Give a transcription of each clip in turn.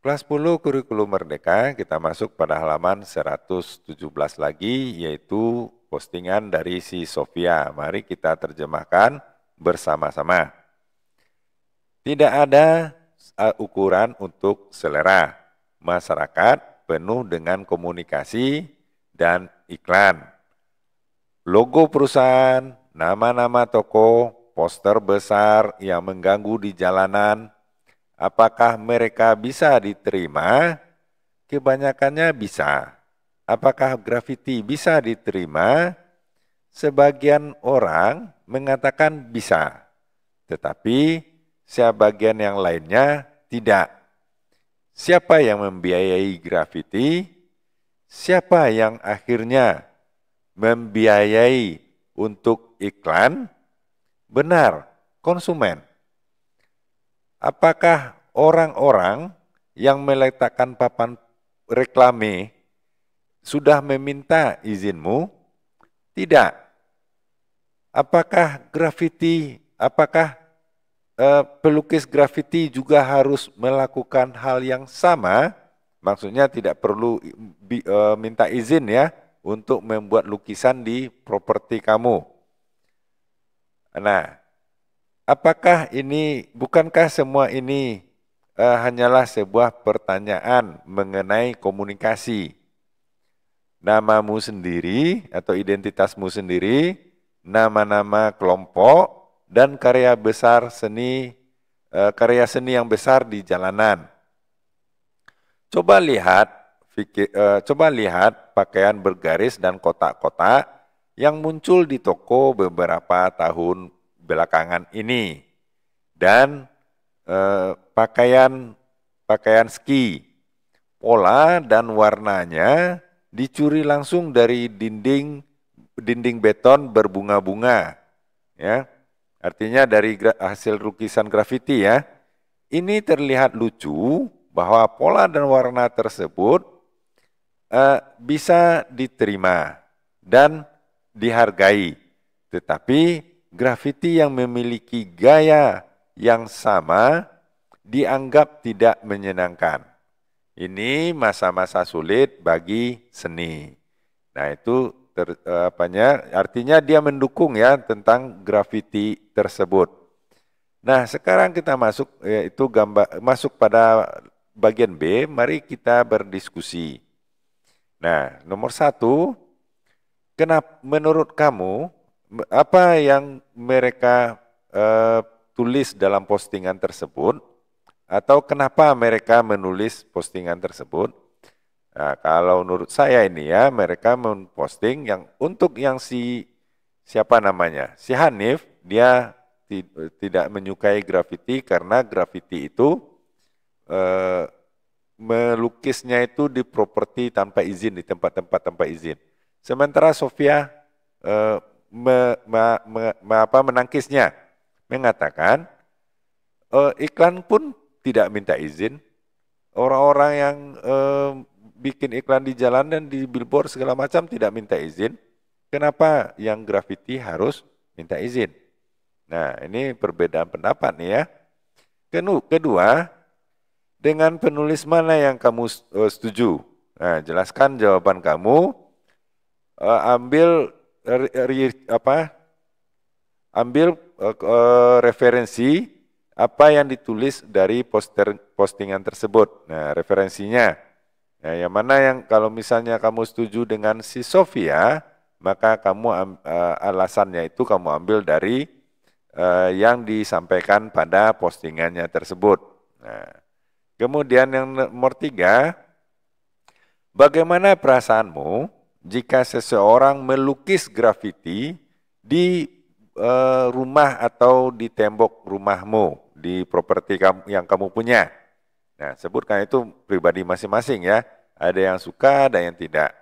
Kelas 10 kurikulum merdeka kita masuk pada halaman 117 lagi yaitu postingan dari si Sofia. Mari kita terjemahkan bersama-sama. Tidak ada e, ukuran untuk selera. Masyarakat penuh dengan komunikasi dan iklan. Logo perusahaan, nama-nama toko, poster besar yang mengganggu di jalanan, Apakah mereka bisa diterima? Kebanyakannya bisa. Apakah grafiti bisa diterima? Sebagian orang mengatakan bisa, tetapi sebagian yang lainnya tidak. Siapa yang membiayai grafiti? Siapa yang akhirnya membiayai untuk iklan? Benar, konsumen apakah orang-orang yang meletakkan papan reklame sudah meminta izinmu? Tidak. Apakah grafiti, apakah eh, pelukis grafiti juga harus melakukan hal yang sama? Maksudnya tidak perlu bi, eh, minta izin ya untuk membuat lukisan di properti kamu. Nah, Apakah ini, bukankah semua ini uh, hanyalah sebuah pertanyaan mengenai komunikasi? Namamu sendiri atau identitasmu sendiri, nama-nama kelompok, dan karya besar seni, uh, karya seni yang besar di jalanan. Coba lihat, fikir, eh, coba lihat pakaian bergaris dan kotak-kotak yang muncul di toko beberapa tahun belakangan ini dan eh, pakaian pakaian ski pola dan warnanya dicuri langsung dari dinding dinding beton berbunga-bunga ya artinya dari gra, hasil lukisan grafiti ya ini terlihat lucu bahwa pola dan warna tersebut eh, bisa diterima dan dihargai tetapi graffiti yang memiliki gaya yang sama dianggap tidak menyenangkan. Ini masa-masa sulit bagi seni. Nah, itu ter, eh, apanya? Artinya dia mendukung ya tentang graffiti tersebut. Nah, sekarang kita masuk yaitu gambar masuk pada bagian B, mari kita berdiskusi. Nah, nomor satu, kenapa menurut kamu apa yang mereka uh, tulis dalam postingan tersebut atau kenapa mereka menulis postingan tersebut. Nah, kalau menurut saya ini ya, mereka memposting yang untuk yang si siapa namanya? Si Hanif, dia tidak menyukai grafiti karena grafiti itu eh, melukisnya itu di properti tanpa izin di tempat-tempat tanpa izin. Sementara Sofia eh, me, me, me, me, apa, menangkisnya, mengatakan e, iklan pun tidak minta izin. Orang-orang yang e, bikin iklan di jalan dan di billboard segala macam tidak minta izin. Kenapa yang graffiti harus minta izin? Nah, ini perbedaan pendapat nih ya. Kedua, dengan penulis mana yang kamu eh, setuju? Nah, jelaskan jawaban kamu. ambil apa ambil uh, referensi apa yang ditulis dari poster postingan tersebut. Nah, referensinya. Nah, yang mana yang kalau misalnya kamu setuju dengan si Sofia, maka kamu uh, alasannya itu kamu ambil dari uh, yang disampaikan pada postingannya tersebut. Nah, kemudian yang nomor tiga, bagaimana perasaanmu jika seseorang melukis grafiti di uh, rumah atau di tembok rumahmu, di properti kamu, yang kamu punya. Nah, sebutkan itu pribadi masing-masing ya. Ada yang suka, ada yang tidak.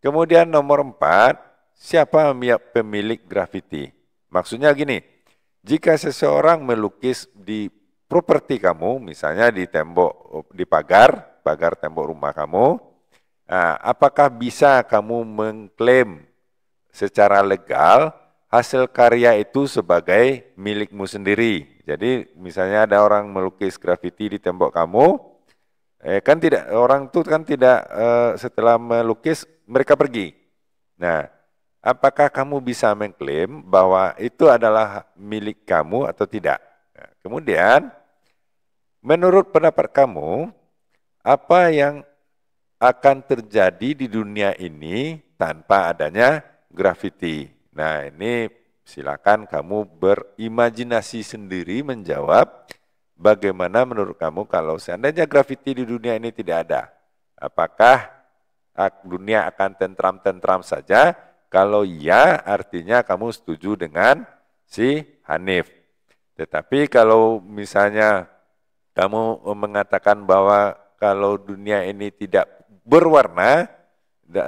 Kemudian nomor empat, siapa pemilik grafiti? Maksudnya gini, jika seseorang melukis di properti kamu, misalnya di tembok, di pagar, pagar tembok rumah kamu, Nah, apakah bisa kamu mengklaim secara legal hasil karya itu sebagai milikmu sendiri? Jadi misalnya ada orang melukis grafiti di tembok kamu, eh, kan tidak orang itu kan tidak eh, setelah melukis mereka pergi. Nah, apakah kamu bisa mengklaim bahwa itu adalah milik kamu atau tidak? Nah, kemudian, menurut pendapat kamu, apa yang akan terjadi di dunia ini tanpa adanya grafiti. Nah, ini silakan kamu berimajinasi sendiri menjawab bagaimana menurut kamu kalau seandainya grafiti di dunia ini tidak ada. Apakah dunia akan tentram-tentram saja? Kalau iya, artinya kamu setuju dengan si Hanif. Tetapi kalau misalnya kamu mengatakan bahwa kalau dunia ini tidak berwarna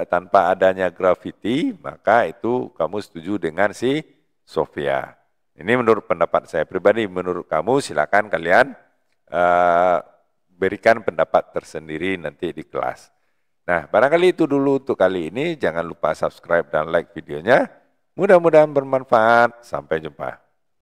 tanpa adanya grafiti, maka itu kamu setuju dengan si Sofia. Ini menurut pendapat saya pribadi, menurut kamu silakan kalian uh, berikan pendapat tersendiri nanti di kelas. Nah, barangkali itu dulu untuk kali ini. Jangan lupa subscribe dan like videonya. Mudah-mudahan bermanfaat. Sampai jumpa.